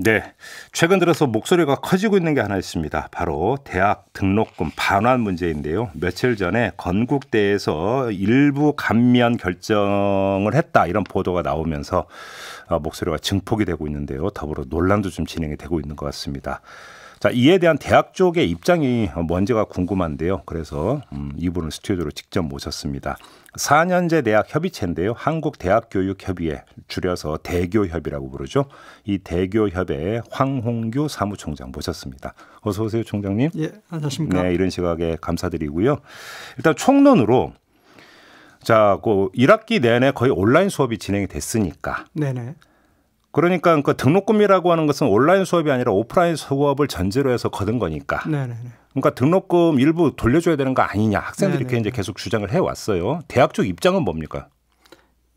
네. 최근 들어서 목소리가 커지고 있는 게 하나 있습니다. 바로 대학 등록금 반환 문제인데요. 며칠 전에 건국대에서 일부 감면 결정을 했다 이런 보도가 나오면서 어, 목소리가 증폭이 되고 있는데요. 더불어 논란도 좀 진행이 되고 있는 것 같습니다. 자, 이에 대한 대학 쪽의 입장이 뭔지가 궁금한데요. 그래서 음, 이분을 스튜디오로 직접 모셨습니다. 4년제 대학 협의체인데요. 한국대학교육협의회 줄여서 대교협이라고 부르죠. 이 대교협의 황홍규 사무총장 모셨습니다. 어서 오세요, 총장님. 예, 안녕하십니까. 네, 이런 시각에 감사드리고요. 일단 총론으로 자, 그 1학기 내내 거의 온라인 수업이 진행이 됐으니까. 네네. 그러니까 그 등록금이라고 하는 것은 온라인 수업이 아니라 오프라인 수업을 전제로 해서 거둔 거니까. 네네. 그러니까 등록금 일부 돌려줘야 되는 거 아니냐 학생들이 네네. 이렇게 계속 주장을 해왔어요. 대학 쪽 입장은 뭡니까?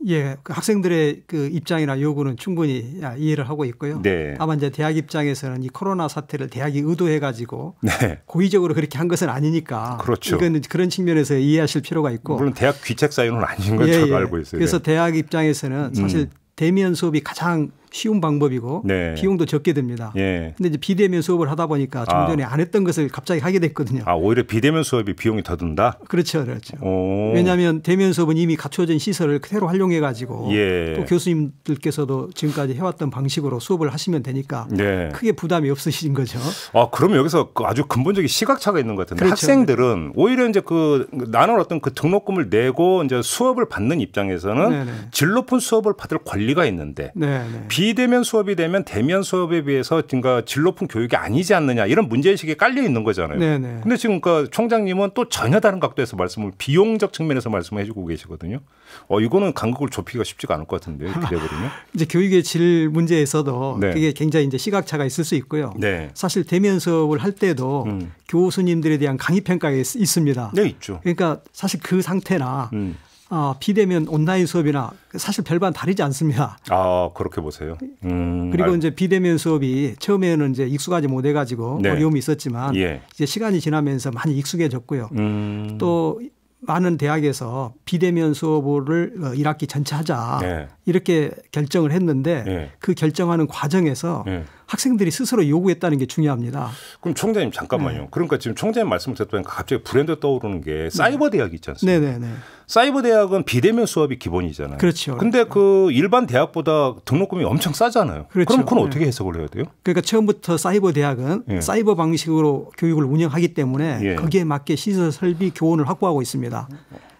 예, 그 학생들의 그 입장이나 요구는 충분히 이해를 하고 있고요. 네. 다만 이제 대학 입장에서는 이 코로나 사태를 대학이 의도해 가지고 네. 고의적으로 그렇게 한 것은 아니니까. 그렇죠. 이건 그런 측면에서 이해하실 필요가 있고. 물론 대학 귀책 사유는 아닌 걸 예, 저도 예. 알고 있어요. 그래서 네. 대학 입장에서는 사실 음. 대면 수업이 가장 쉬운 방법이고 네. 비용도 적게 듭니다. 예. 근데 이제 비대면 수업을 하다 보니까 좀 아. 전에 안 했던 것을 갑자기 하게 됐거든요. 아, 오히려 비대면 수업이 비용이 더 든다? 그렇죠. 그렇죠. 오. 왜냐하면 대면 수업은 이미 갖춰진 시설을 새로 활용해 가지고 예. 또 교수님들께서도 지금까지 해왔던 방식으로 수업을 하시면 되니까 네. 크게 부담이 없으신 거죠. 아, 그럼 여기서 그 아주 근본적인 시각차가 있는 것 같은데 그렇죠. 학생들은 오히려 이제 그나는 어떤 그 등록금을 내고 이제 수업을 받는 입장에서는 네, 네. 질 높은 수업을 받을 권리가 있는데 네네. 네. 비대면 수업이 되면 대면 수업에 비해서 그러니까 질 높은 교육이 아니지 않느냐 이런 문제의식이 깔려 있는 거잖아요. 네네. 네. 근데 지금 그러니까 총장님은 또 전혀 다른 각도에서 말씀을 비용적 측면에서 말씀해 주고 계시거든요. 어, 이거는 간극을 좁히기가 쉽지가 않을 것 같은데요. 기대거든요. 이제 교육의 질 문제에서도 네. 그게 굉장히 이제 시각차가 있을 수 있고요. 네. 사실 대면 수업을 할 때도 음. 교수님들에 대한 강의 평가에 있습니다. 네, 있죠. 그러니까 사실 그 상태나 음. 어, 비대면 온라인 수업이나 사실 별반 다르지 않습니다. 아 그렇게 보세요. 음, 그리고 알... 이제 비대면 수업이 처음에는 이제 익숙하지 못해가지고 네. 어려움이 있었지만 예. 이제 시간이 지나면서 많이 익숙해졌고요. 음... 또 많은 대학에서 비대면 수업을 1학기 어, 전체 하자 네. 이렇게 결정을 했는데 네. 그 결정하는 과정에서. 네. 학생들이 스스로 요구했다는 게 중요합니다. 그럼 총장님 잠깐만요. 네. 그러니까 지금 총장님 말씀을 듣다 니 갑자기 브랜드 떠오르는 게 사이버 네. 대학이 있지 않습니까? 네네네. 네, 네. 사이버 대학은 비대면 수업이 기본이잖아요. 그렇죠. 근데 그렇죠. 그 일반 대학보다 등록금이 엄청 싸잖아요. 그렇죠. 그럼 그건 어떻게 해석을 해야 돼요? 그러니까 처음부터 사이버 대학은 예. 사이버 방식으로 교육을 운영하기 때문에 예. 거기에 맞게 시설 설비 교원을 확보하고 있습니다.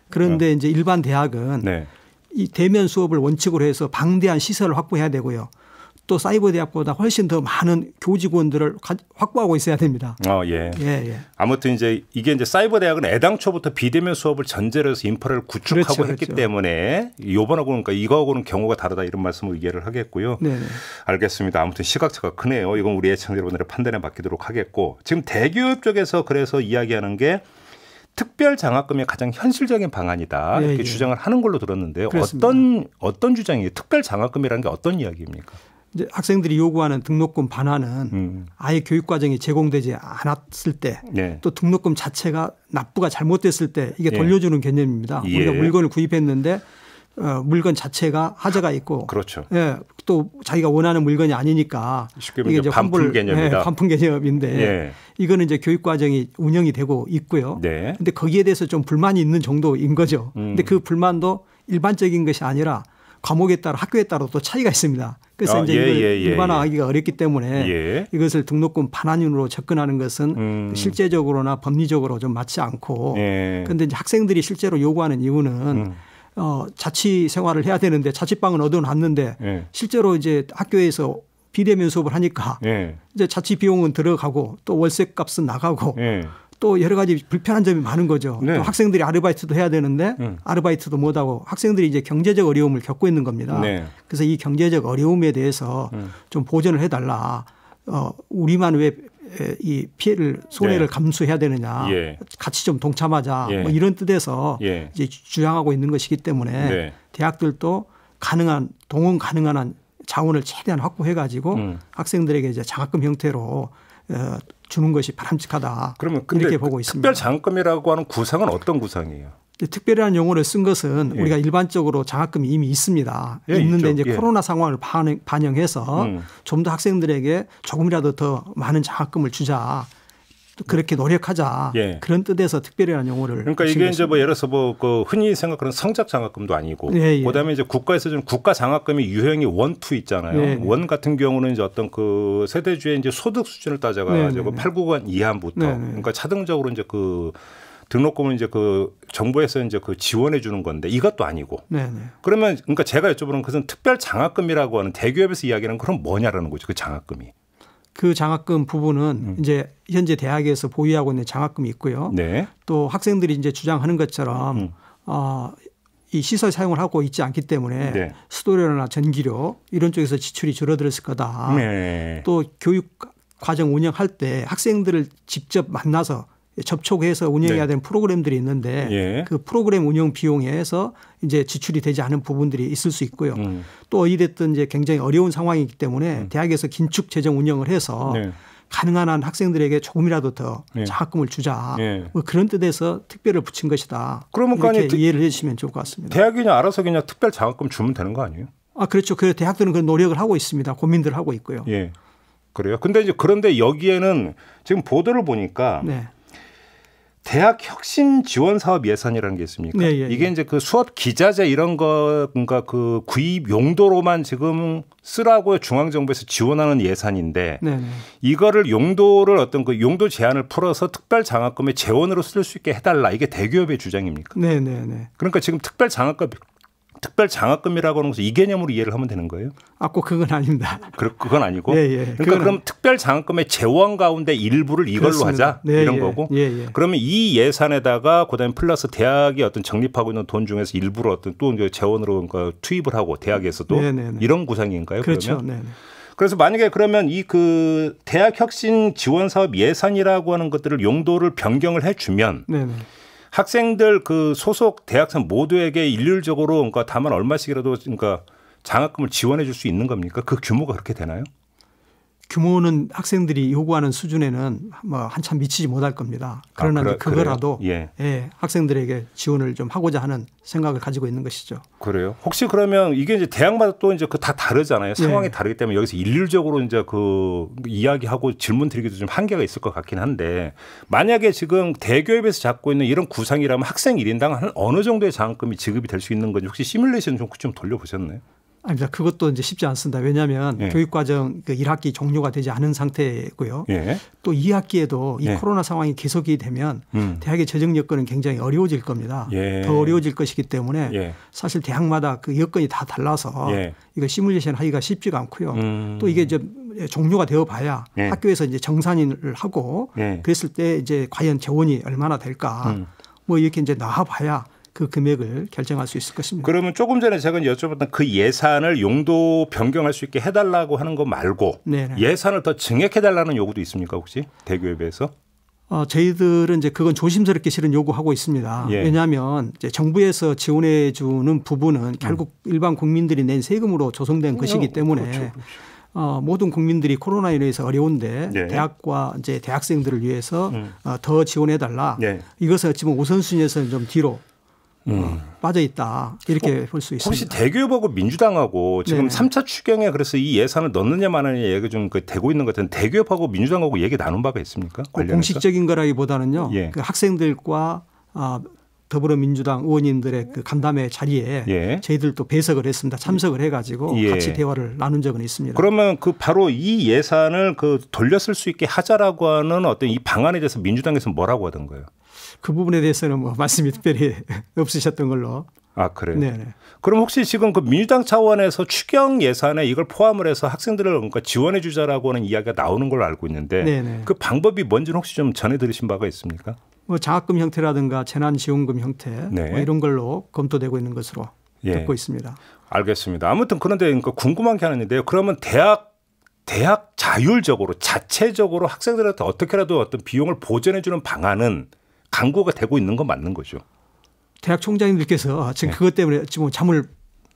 그런데 네. 이제 일반 대학은 네. 이 대면 수업을 원칙으로 해서 방대한 시설을 확보해야 되고요. 또 사이버 대학보다 훨씬 더 많은 교직원들을 확보하고 있어야 됩니다. 어, 예. 예, 예. 아무튼 이제 이게 이제 사이버 대학은 애당초부터 비대면 수업을 전제로 해서 인프라를 구축하고 그렇죠, 했기 그렇죠. 때문에 요번하고 그러니까 이거하고는 경우가 다르다 이런 말씀을 이해를 하겠고요. 네, 네. 알겠습니다. 아무튼 시각차가 크네요. 이건 우리 애청자 여러분들의 판단에 맡기도록 하겠고 지금 대교업 쪽에서 그래서 이야기하는 게 특별 장학금이 가장 현실적인 방안이다 예, 이렇게 예. 주장을 하는 걸로 들었는데 어떤 어떤 주장이에요? 특별 장학금이라는 게 어떤 이야기입니까? 이제 학생들이 요구하는 등록금 반환은 음. 아예 교육 과정이 제공되지 않았을 때또 네. 등록금 자체가 납부가 잘못됐을 때 이게 예. 돌려주는 예. 개념입니다. 예. 우리가 물건을 구입했는데 어, 물건 자체가 하자가 있고 그렇죠. 예. 또 자기가 원하는 물건이 아니니까 쉽게 이게 이제 환불 예, 개념이다. 예, 반품 개념인데 예. 이거는 이제 교육 과정이 운영이 되고 있고요. 네. 근데 거기에 대해서 좀 불만이 있는 정도인 거죠. 음. 근데 그 불만도 일반적인 것이 아니라 과목에 따라 학교에 따라 또 차이가 있습니다. 그래서 아, 이제 예, 이 예, 일반화하기가 예, 예. 어렵기 때문에 예. 이것을 등록금 반환율로 접근하는 것은 음. 실제적으로나 법리적으로 좀 맞지 않고 그런데 이제 학생들이 실제로 요구하는 이유는 음. 어, 자취 생활을 해야 되는데 자취방은 얻어놨는데 예. 실제로 이제 학교에서 비대면 수업을 하니까 예. 이제 자취 비용은 들어가고 또 월세 값은 나가고 예. 또 여러 가지 불편한 점이 많은 거죠. 네. 또 학생들이 아르바이트도 해야 되는데 음. 아르바이트도 못 하고 학생들이 이제 경제적 어려움을 겪고 있는 겁니다. 네. 그래서 이 경제적 어려움에 대해서 음. 좀 보전을 해달라. 어, 우리만 왜 이 피해를 손해를 네. 감수해야 되느냐 예. 같이 좀 동참하자 예. 뭐 이런 뜻에서 예. 이제 주장하고 있는 것이기 때문에 네. 대학들도 가능한 동원 가능한 자원을 최대한 확보해 가지고 음. 학생들에게 이제 장학금 형태로 어, 주는 것이 바람직하다. 그러면 이렇게 보고 있습니다. 특별 장학금이라고 하는 구상은 어떤 구상이에요? 특별이 용어를 쓴 것은 예. 우리가 일반적으로 장학금이 이미 있습니다. 예, 있는데 있죠. 이제 예. 코로나 상황을 반영, 해서 음. 좀더 학생들에게 조금이라도 더 많은 장학금을 주자 그렇게 노력하자 예. 그런 뜻에서 특별한 용어를 그러니까 이게 것 이제 뭐 예를 들어서 뭐 그 흔히 생각하는 성적 장학금도 아니고 예, 예. 그다음에 이제 국가에서 좀 국가 장학금이 유형이 원투 있잖아요. 예, 예. 원 같은 경우는 이제 어떤 그 세대주의 이제 소득 수준을 따져가지고 8, 9간 이하부터 그러니까 차등적으로 이제 그 등록금은 이제 그 정부에서 이제 그 지원해 주는 건데 이것도 아니고. 네네. 그러면 그러니까 제가 여쭤보는 것은 특별 장학금이라고 하는 대기업에서 이야기하는 그런 뭐냐라는 거죠. 그 장학금이. 그 장학금 부분은 음. 이제 현재 대학에서 보유하고 있는 장학금이 있고요. 네. 또 학생들이 이제 주장하는 것처럼 음. 어, 이 시설 사용을 하고 있지 않기 때문에 네. 수도료나 전기료 이런 쪽에서 지출이 줄어들었을 거다. 네. 또 교육 과정 운영할 때 학생들을 직접 만나서 접촉해서 운영해야 네. 되는 프로그램들이 있는데 예. 그 프로그램 운영 비용에서 이제 지출이 되지 않은 부분들이 있을 수 있고요. 음. 또 어찌됐든 이제 굉장히 어려운 상황이기 때문에 음. 대학에서 긴축 재정 운영을 해서 네. 가능한 한 학생들에게 조금이라도 더 예. 네. 장학금을 주자 예. 뭐 그런 뜻에서 특별을 붙인 것이다. 그러면 이렇게 특, 그러니까 이해를 해주시면 좋을 것 같습니다. 대학이 그냥 알아서 그냥 특별 장학금 주면 되는 거 아니에요? 아 그렇죠. 그 대학들은 그런 노력을 하고 있습니다. 고민들 하고 있고요. 예. 그래요. 근데 이제 그런데 여기에는 지금 보도를 보니까. 네. 대학 혁신 지원 사업 예산이라는 게 있습니까? 네, 예, 이게 예. 이제 그 수업 기자재 이런 것과 그러니까 그 구입 용도로만 지금 쓰라고 중앙 정부에서 지원하는 예산인데 네, 네. 이거를 용도를 어떤 그 용도 제한을 풀어서 특별 장학금의 재원으로 쓸 수 있게 해달라 이게 대기업의 주장입니까? 네, 네, 네. 그러니까 지금 특별 장학금 특별 장학금이라고 하는 것이 개념으로 이해를 하면 되는 거예요? 아, 꼭 그건 아닙니다. 그, 그건 아니고. 예, 예. 그러니까 그럼 아니... 특별 장학금의 재원 가운데 일부를 이걸로 그렇습니다. 하자 네, 이런 예. 거고. 예, 예. 그러면 이 예산에다가 그다음에 플러스 대학이 어떤 적립하고 있는 돈 중에서 일부를 어떤 또 재원으로 그러니까 투입을 하고 대학에서도 네, 네, 네. 이런 구상인가요? 그렇죠. 그러면? 네, 네. 그래서 만약에 그러면 이 그 대학 혁신 지원 사업 예산이라고 하는 것들을 용도를 변경을 해주면. 학생들 그 소속 대학생 모두에게 일률적으로 그러니까 다만 얼마씩이라도 그러니까 장학금을 지원해 줄 수 있는 겁니까? 그 규모가 그렇게 되나요? 규모는 학생들이 요구하는 수준에는 뭐 한참 미치지 못할 겁니다. 아, 그러나 아, 그러, 그거라도 예. 예. 학생들에게 지원을 좀 하고자 하는 생각을 가지고 있는 것이죠. 그래요. 혹시 그러면 이게 이제 대학마다 또 이제 그 다 다르잖아요. 예. 상황이 예. 다르기 때문에 여기서 일률적으로 이제 그 이야기하고 질문 드리기도 좀 한계가 있을 것 같긴 한데 만약에 지금 대교협에서 잡고 있는 이런 구상이라면 학생 일인당한 어느 정도의 장학금이 지급이 될 수 있는 건지 혹시 시뮬레이션 좀, 좀 돌려보셨나요? 아닙니다. 그러니까 그것도 이제 쉽지 않습니다. 왜냐하면 예. 교육과정 그 1학기 종료가 되지 않은 상태고요. 예. 또 2학기에도 이 예. 코로나 상황이 계속이 되면 음. 대학의 재정 여건은 굉장히 어려워질 겁니다. 예. 더 어려워질 것이기 때문에 예. 사실 대학마다 그 여건이 다 달라서 예. 이거 시뮬레이션 하기가 쉽지가 않고요. 음. 또 이게 이제 종료가 되어봐야 학교에서 이제 정산을 인 하고 그랬을 때 이제 과연 재원이 얼마나 될까 음. 뭐 이렇게 이제 나와봐야 그 금액을 결정할 수 있을 것입니다. 그러면 조금 전에 제가 여쭤봤던 그 예산을 용도 변경할 수 있게 해달라고 하는 거 말고 네네. 예산을 더 증액해달라는 요구도 있습니까 혹시 대교에 비해서? 어, 저희들은 이제 그건 조심스럽게 실은 요구하고 있습니다. 예. 왜냐하면 이제 정부에서 지원해 주는 부분은 음. 결국 음. 일반 국민들이 낸 세금으로 조성된 음, 것이기 어, 때문에 그렇죠, 그렇죠. 어, 모든 국민들이 코로나에 의해서 어려운데 네. 대학과 이제 대학생들을 위해서 음. 어, 더 지원해 달라. 네. 예. 이것은 지금 우선순위에서는 좀 뒤로 음. 빠져 있다 이렇게 볼 수 있습니다. 혹시 대교협하고 민주당하고 지금 네. 3차 추경에 그래서 이 예산을 넣느냐 마느냐 얘기가 좀 그 되고 있는 것 같은데 대교협하고 민주당하고 얘기 나눈 바가 있습니까? 관련해서? 공식적인 거라기보다는요. 예. 그 학생들과 아, 더불어민주당 의원님들의 그 간담회 자리에 예. 저희들도 배석을 했습니다. 참석을 예. 해가지고 예. 같이 대화를 나눈 적은 있습니다. 그러면 그 바로 이 예산을 그 돌렸을 수 있게 하자라고 하는 어떤 이 방안에 대해서 민주당에서 뭐라고 하던 거예요? 그 부분에 대해서는 뭐 말씀이 특별히 없으셨던 걸로. 아 그래요. 네, 네. 그럼 혹시 지금 그 민주당 차원에서 추경 예산에 이걸 포함을 해서 학생들을 그러니까 지원해 주자라고 하는 이야기가 나오는 걸로 알고 있는데 네네. 네. 그 방법이 뭔지는 혹시 좀 전해 들으신 바가 있습니까? 뭐 장학금 형태라든가 재난지원금 형태 네. 뭐 이런 걸로 검토되고 있는 것으로 예. 듣고 있습니다. 알겠습니다. 아무튼 그런데 그러니까 궁금한 게 하나 있는데요. 그러면 대학 대학 자율적으로 자체적으로 학생들한테 어떻게라도 어떤 비용을 보전해 주는 방안은 강구가 되고 있는 건 맞는 거죠. 대학 총장님들께서 지금 네. 그것 때문에 지금 잠을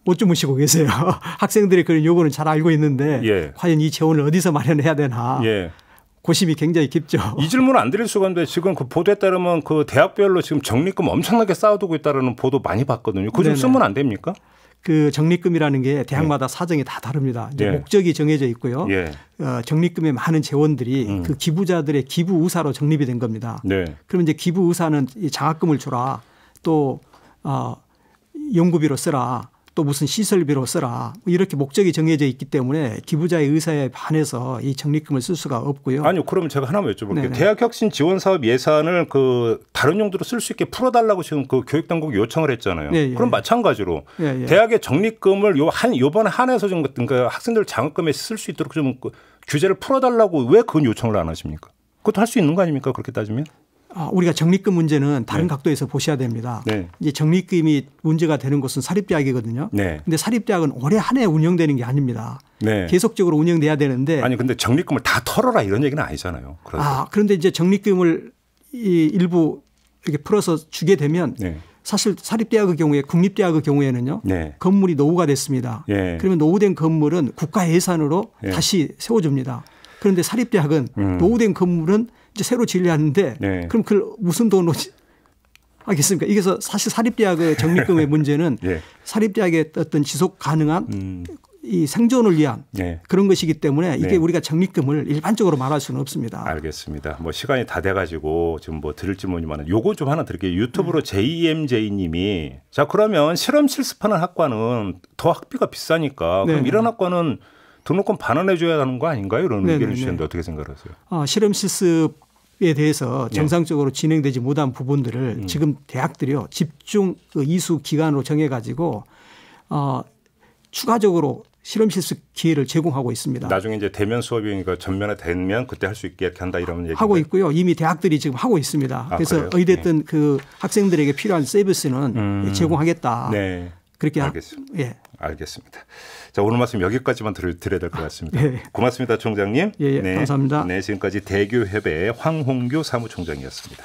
못 주무시고 계세요. 학생들이 그런 요구는 잘 알고 있는데 예. 과연 이 재원을 어디서 마련해야 되나 예. 고심이 굉장히 깊죠. 이 질문 안 드릴 수가 없는데 지금 그 보도에 따르면 그 대학별로 지금 적립금 엄청나게 쌓아두고 있다라는 보도 많이 봤거든요. 그좀 쓰면 안 됩니까? 그 적립금이라는 게 예. 대학마다 예. 사정이 다 다릅니다. 이제 예. 목적이 정해져 있고요. 예. 어, 적립금의 많은 재원들이 음. 그 기부자들의 기부 의사로 적립이 된 겁니다. 네. 그러면 이제 기부 의사는 이 장학금을 주라 또 어, 연구비로 쓰라 또 무슨 시설비로 써라 뭐 이렇게 목적이 정해져 있기 때문에 기부자의 의사에 반해서 이 적립금을 쓸 수가 없고요. 아니요, 그러면 제가 하나만 여쭤볼게요. 대학 혁신 지원 사업 예산을 그 다른 용도로 쓸 수 있게 풀어달라고 지금 그 교육당국 이 요청을 했잖아요. 네네. 예, 예. 그럼 마찬가지로 네네. 예, 대학의 적립금을 요 한 요번 한해서 좀 그, 그러니까 학생들 장학금에 쓸 수 있도록 좀그 규제를 풀어달라고 왜 그건 요청을 안 하십니까? 그것도 할 수 있는 거 아닙니까? 그렇게 따지면? 아, 우리가 적립금 문제는 다른 네. 각도에서 보셔야 됩니다. 네. 이제 적립금이 문제가 되는 곳은 사립대학이거든요. 그런데 네. 사립대학은 올해 한 해 운영되는 게 아닙니다. 네. 계속적으로 운영돼야 되는데 아니 근데 적립금을 다 털어라 이런 얘기는 아니잖아요. 그런데, 아, 그런데 이제 적립금을 이 일부 이렇게 풀어서 주게 되면 네. 사실 사립대학의 경우에 국립대학의 경우에는요 네. 건물이 노후가 됐습니다. 예. 그러면 노후된 건물은 국가 예산으로 예. 다시 세워줍니다. 그런데 사립대학은 음. 노후된 건물은 이제 새로 진리하는데 네. 그럼 그걸 무슨 돈으로 하겠습니까? 이게서 사실 사립대학의 적립금의 문제는 예. 사립대학의 어떤 지속 가능한 음. 이 생존을 위한 네. 그런 것이기 때문에 이게 네. 우리가 적립금을 일반적으로 말할 수는 없습니다. 알겠습니다. 뭐 시간이 다 돼가지고 지금 뭐 드릴 질문이면 요거 좀 하나 드릴게요. 유튜브로 음. JMJ님이 자 그러면 실험 실습하는 학과는 더 학비가 비싸니까 그럼 네. 이런 학과는 등록금 반환해줘야 하는 거 아닌가요? 이런 네, 네, 의견을 네. 주셨는데 어떻게 생각하세요? 아, 실험 실습 에 대해서 정상적으로 진행되지 못한 부분들을 음. 지금 대학들이요 집중 그 이수 기간으로 정해 가지고 어, 추가적으로 실험 실습 기회를 제공하고 있습니다. 나중에 이제 대면 수업이니까 그러니까 전면에 되면 그때 할 수 있게 한다 이런 얘기 하고 있고요. 이미 대학들이 지금 하고 있습니다. 아, 그래서 그래요? 어든 네. 그 학생들에게 필요한 서비스는 음. 제공하겠다. 네. 그렇게 알겠습니다. 하, 예. 알겠습니다. 자 오늘 말씀 여기까지만 들, 드려야 될 것 같습니다. 예. 고맙습니다, 총장님. 예, 예, 네. 감사합니다. 네, 지금까지 대교협의 황홍규 사무총장이었습니다.